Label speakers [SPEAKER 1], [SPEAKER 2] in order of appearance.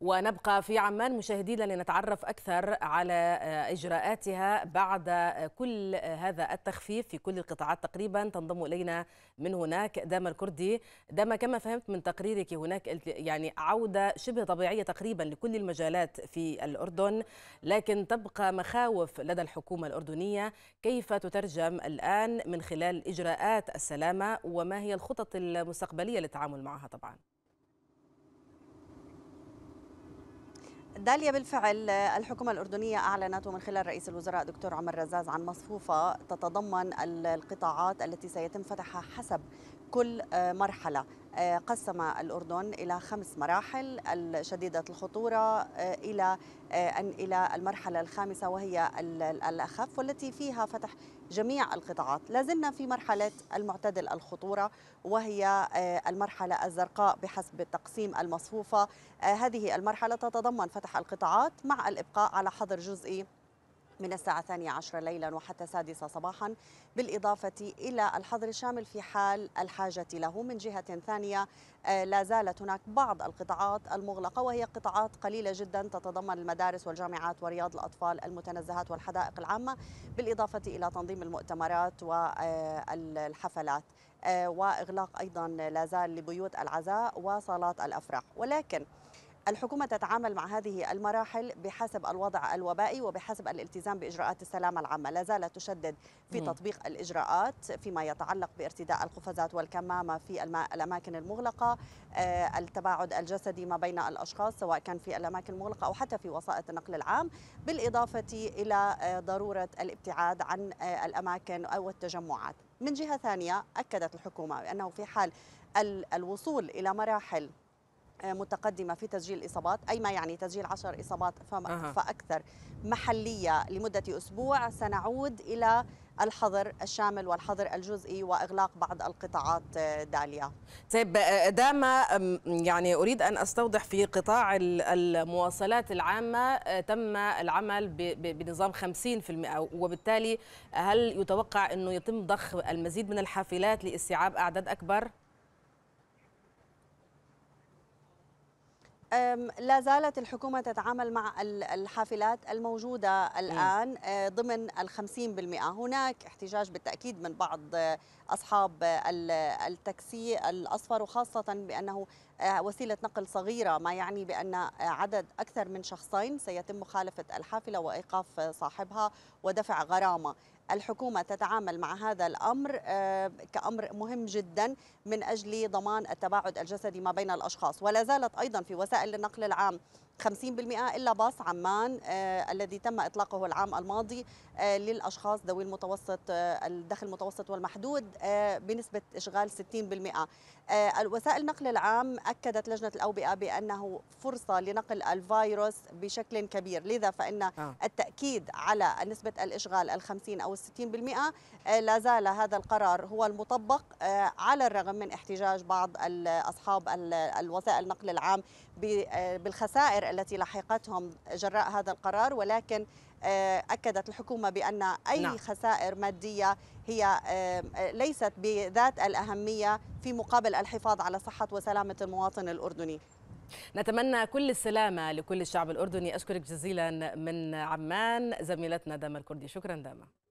[SPEAKER 1] ونبقى في عمان مشاهدينا لنتعرف أكثر على آه، إجراءاتها بعد آه، كل آه، هذا التخفيف في كل القطاعات تقريبا تنضم إلينا من هناك داما الكردي داما كما فهمت من تقريرك هناك يعني عودة شبه طبيعية تقريبا لكل المجالات في الأردن لكن تبقى مخاوف لدى الحكومة الأردنية كيف تترجم الآن من خلال إجراءات السلامة وما هي الخطط المستقبلية للتعامل معها طبعاً
[SPEAKER 2] داليا بالفعل الحكومة الأردنية أعلنت ومن خلال رئيس الوزراء دكتور عمر رزاز عن مصفوفة تتضمن القطاعات التي سيتم فتحها حسب كل آه، مرحلة آه، قسم الأردن إلى خمس مراحل شديدة الخطورة آه، إلى أن إلى المرحلة الخامسة وهي الأخف والتي فيها فتح جميع القطاعات لازلنا في مرحلة المعتدل الخطورة وهي المرحلة الزرقاء بحسب التقسيم المصفوفة هذه المرحلة تتضمن فتح القطاعات مع الإبقاء على حظر جزئي من الساعة الثانية عشر ليلا وحتى السادسة صباحا بالإضافة إلى الحظر الشامل في حال الحاجة له من جهة ثانية آه، لا زالت هناك بعض القطاعات المغلقة وهي قطاعات قليلة جدا تتضمن المدارس والجامعات ورياض الأطفال المتنزهات والحدائق العامة بالإضافة إلى تنظيم المؤتمرات والحفلات آه، آه، وإغلاق أيضا لا زال لبيوت العزاء وصالات الأفراح ولكن الحكومة تتعامل مع هذه المراحل بحسب الوضع الوبائي وبحسب الالتزام بإجراءات السلامة العامة لا زالت تشدد في نعم. تطبيق الإجراءات فيما يتعلق بارتداء القفازات والكمامة في الأماكن المغلقة آه، التباعد الجسدي ما بين الأشخاص سواء كان في الأماكن المغلقة أو حتى في وسائط النقل العام بالإضافة إلى آه، ضرورة الابتعاد عن آه، الأماكن أو التجمعات من جهة ثانية أكدت الحكومة بأنه في حال الوصول إلى مراحل متقدمه في تسجيل الاصابات اي ما يعني تسجيل 10 اصابات فاكثر محليه لمده اسبوع سنعود الى الحظر الشامل والحظر الجزئي واغلاق بعض القطاعات آه، داليا.
[SPEAKER 1] طيب آه، دام يعني اريد ان استوضح في قطاع المواصلات العامه آه، تم العمل بنظام 50% وبالتالي هل يتوقع انه يتم ضخ المزيد من الحافلات لاستيعاب اعداد اكبر؟
[SPEAKER 2] لا زالت الحكومة تتعامل مع الحافلات الموجودة الآن أه، ضمن الخمسين بالمئة هناك احتجاج بالتأكيد من بعض أصحاب التاكسي الأصفر وخاصة بأنه آه، وسيلة نقل صغيرة ما يعني بأن آه، عدد أكثر من شخصين سيتم مخالفة الحافلة وإيقاف صاحبها ودفع غرامة الحكومة تتعامل مع هذا الأمر آه، كأمر مهم جدا من أجل ضمان التباعد الجسدي ما بين الأشخاص ولا زالت أيضا في وسائل النقل العام 50% إلا باص عمان آه، الذي تم إطلاقه العام الماضي آه، للأشخاص ذوي المتوسط آه، الدخل المتوسط والمحدود بنسبة إشغال 60% وسائل النقل العام أكدت لجنة الأوبئة بأنه فرصة لنقل الفيروس بشكل كبير لذا فإن التأكيد على نسبة الإشغال الخمسين أو الستين بالمئة لا زال هذا القرار هو المطبق على الرغم من احتجاج بعض أصحاب الوسائل النقل العام بالخسائر التي لحقتهم جراء هذا القرار ولكن آه، أكدت الحكومة بأن أي نعم. خسائر مادية هي آه، ليست بذات الأهمية في مقابل الحفاظ على صحة وسلامة المواطن الأردني
[SPEAKER 1] نتمنى كل السلامة لكل الشعب الأردني أشكرك جزيلا من عمان زميلتنا داما الكردي شكرا داما